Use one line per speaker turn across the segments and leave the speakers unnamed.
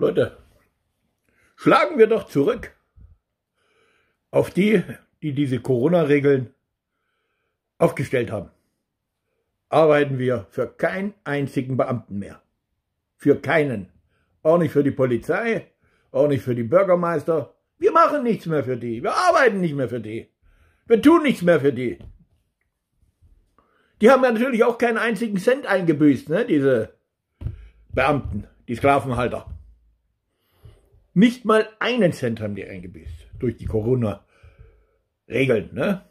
Leute, schlagen wir doch zurück auf die, die diese Corona-Regeln aufgestellt haben. Arbeiten wir für keinen einzigen Beamten mehr. Für keinen. Auch nicht für die Polizei, auch nicht für die Bürgermeister. Wir machen nichts mehr für die. Wir arbeiten nicht mehr für die. Wir tun nichts mehr für die. Die haben ja natürlich auch keinen einzigen Cent eingebüßt, ne, diese Beamten, die Sklavenhalter. Nicht mal einen Cent haben die eingebüßt durch die Corona-Regeln. Ne?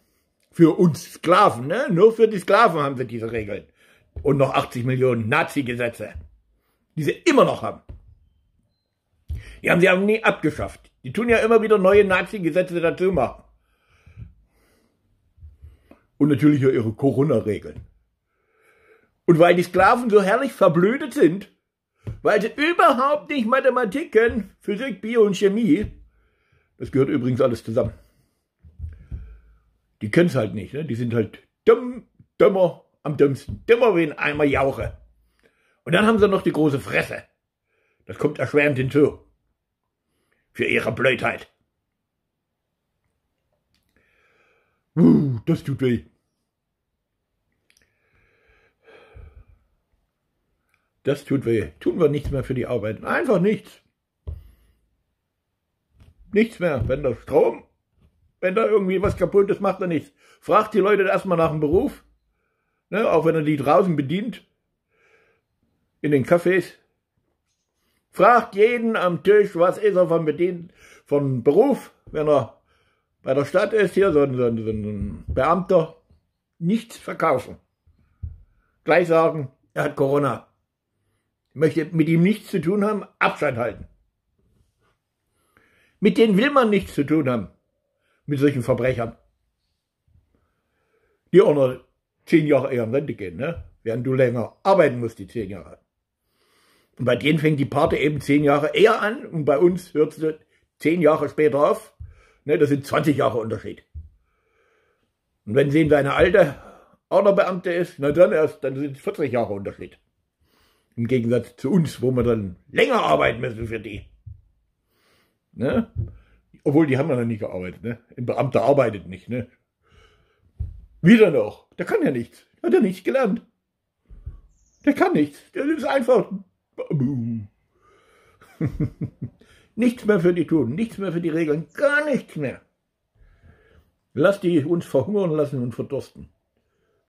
Für uns Sklaven, ne? nur für die Sklaven haben sie diese Regeln. Und noch 80 Millionen Nazi-Gesetze, die sie immer noch haben. Die haben sie auch nie abgeschafft. Die tun ja immer wieder neue Nazi-Gesetze dazu machen. Und natürlich ihre Corona-Regeln. Und weil die Sklaven so herrlich verblödet sind, weil sie überhaupt nicht Mathematik kennen, Physik, Bio und Chemie. Das gehört übrigens alles zusammen. Die können es halt nicht, ne? die sind halt dumm, dümmer, am dümmsten, dümmer wie ein Eimer Jauche. Und dann haben sie noch die große Fresse. Das kommt erschwerend hinzu. Für ihre Blödheit. Uh, das tut weh. Das tut weh. Tun wir nichts mehr für die Arbeit. Einfach nichts. Nichts mehr. Wenn der Strom, wenn da irgendwie was kaputt ist, macht er nichts. Fragt die Leute erstmal nach dem Beruf. Ne, auch wenn er die draußen bedient. In den Cafés. Fragt jeden am Tisch, was ist er von bedient, von Beruf, wenn er bei der Stadt ist, hier so ein, so ein, so ein Beamter. Nichts verkaufen. Gleich sagen, er hat Corona möchte mit ihm nichts zu tun haben, Abstand halten. Mit denen will man nichts zu tun haben, mit solchen Verbrechern. Die auch noch zehn Jahre eher in Rente gehen, ne? während du länger arbeiten musst, die zehn Jahre. Und bei denen fängt die Party eben zehn Jahre eher an und bei uns hört es zehn Jahre später auf. Ne, das sind 20 Jahre Unterschied. Und wenn sie in seiner Alte auch noch Beamte ist, na dann erst, dann sind es 40 Jahre Unterschied. Im Gegensatz zu uns, wo wir dann länger arbeiten müssen für die. Ne? Obwohl, die haben ja noch nie gearbeitet. Ne? Ein Beamter arbeitet nicht. Ne? Wieder noch. Der kann ja nichts. Hat ja nichts gelernt. Der kann nichts. Der ist einfach. nichts mehr für die tun. Nichts mehr für die Regeln. Gar nichts mehr. Lass die uns verhungern lassen und verdursten.